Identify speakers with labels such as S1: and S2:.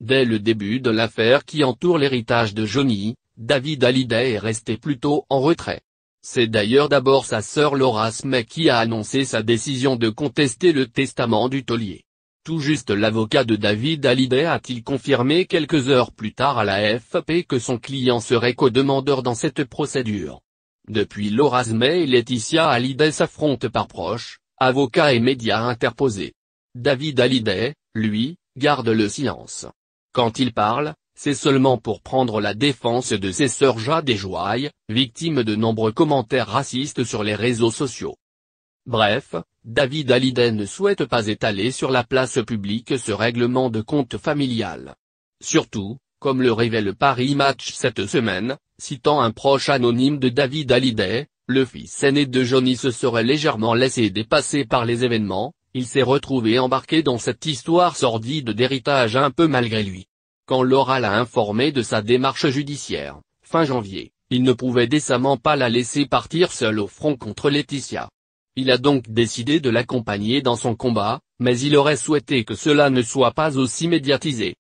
S1: Dès le début de l'affaire qui entoure l'héritage de Johnny, David Hallyday est resté plutôt en retrait. C'est d'ailleurs d'abord sa sœur Laura Smet qui a annoncé sa décision de contester le testament du taulier. Tout juste l'avocat de David Hallyday a-t-il confirmé quelques heures plus tard à la FAP que son client serait co-demandeur dans cette procédure. Depuis Laura Smey et Laetitia Hallyday s'affrontent par proches, avocats et médias interposés. David Hallyday, lui, garde le silence. Quand il parle, c'est seulement pour prendre la défense de ses sœurs Jade et Joaille, victimes de nombreux commentaires racistes sur les réseaux sociaux. Bref, David Hallyday ne souhaite pas étaler sur la place publique ce règlement de compte familial. Surtout, comme le révèle Paris Match cette semaine, citant un proche anonyme de David Hallyday, le fils aîné de Johnny se serait légèrement laissé dépasser par les événements, il s'est retrouvé embarqué dans cette histoire sordide d'héritage un peu malgré lui. Quand Laura l'a informé de sa démarche judiciaire, fin janvier, il ne pouvait décemment pas la laisser partir seule au front contre Laetitia. Il a donc décidé de l'accompagner dans son combat, mais il aurait souhaité que cela ne soit pas aussi médiatisé.